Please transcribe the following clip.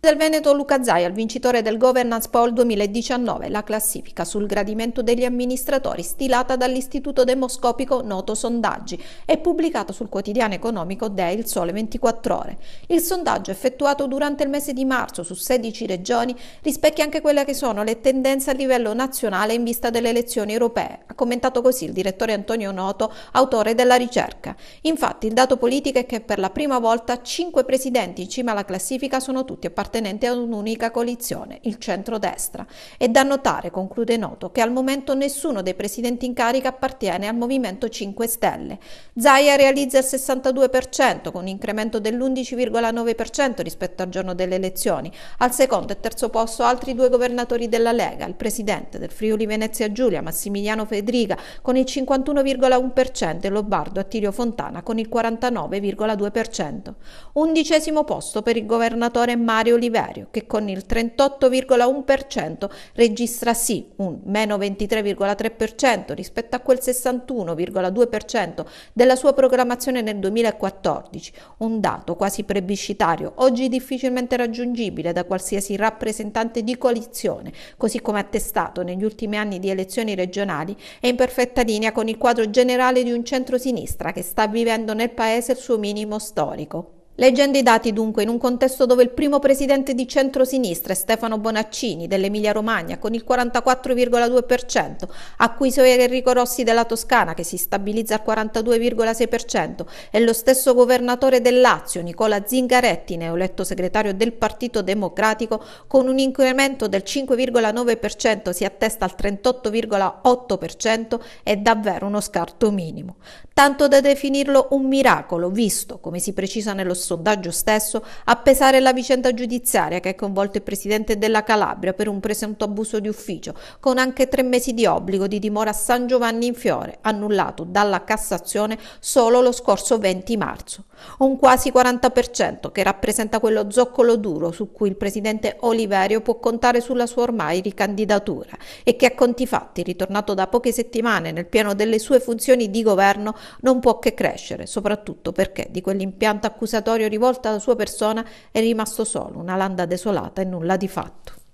Del Veneto Luca Zai al vincitore del Governance Poll 2019, la classifica sul gradimento degli amministratori stilata dall'Istituto Demoscopico Noto Sondaggi e pubblicata sul quotidiano economico De Il Sole 24 Ore. Il sondaggio effettuato durante il mese di marzo su 16 regioni rispecchia anche quelle che sono le tendenze a livello nazionale in vista delle elezioni europee, ha commentato così il direttore Antonio Noto, autore della ricerca. Infatti il dato politico è che per la prima volta 5 presidenti in cima alla classifica sono tutti appartenenti appartenente a un'unica coalizione, il centrodestra. È da notare, conclude Noto, che al momento nessuno dei presidenti in carica appartiene al Movimento 5 Stelle. Zaia realizza il 62%, con un incremento dell'11,9% rispetto al giorno delle elezioni. Al secondo e terzo posto altri due governatori della Lega, il presidente del Friuli Venezia Giulia, Massimiliano Fedriga, con il 51,1% e Lombardo Attilio Fontana con il 49,2%. Undicesimo posto per il governatore Mario Oliverio che con il 38,1% registra sì un meno 23,3% rispetto a quel 61,2% della sua programmazione nel 2014, un dato quasi plebiscitario, oggi difficilmente raggiungibile da qualsiasi rappresentante di coalizione, così come attestato negli ultimi anni di elezioni regionali è in perfetta linea con il quadro generale di un centro-sinistra che sta vivendo nel paese il suo minimo storico. Leggendo i dati dunque in un contesto dove il primo presidente di centrosinistra Stefano Bonaccini dell'Emilia Romagna con il 44,2%, acquisito Enrico Rossi della Toscana che si stabilizza al 42,6% e lo stesso governatore del Lazio Nicola Zingaretti, neoletto segretario del Partito Democratico, con un incremento del 5,9% si attesta al 38,8% è davvero uno scarto minimo. Tanto da definirlo un miracolo, visto, come si precisa nello studio, sondaggio stesso a pesare la vicenda giudiziaria che ha coinvolto il presidente della Calabria per un presunto abuso di ufficio, con anche tre mesi di obbligo di dimora a San Giovanni in Fiore, annullato dalla Cassazione solo lo scorso 20 marzo. Un quasi 40% che rappresenta quello zoccolo duro su cui il presidente Oliverio può contare sulla sua ormai ricandidatura e che a conti fatti, ritornato da poche settimane nel pieno delle sue funzioni di governo, non può che crescere, soprattutto perché di quell'impianto accusatorio territorio rivolta alla sua persona è rimasto solo, una landa desolata e nulla di fatto.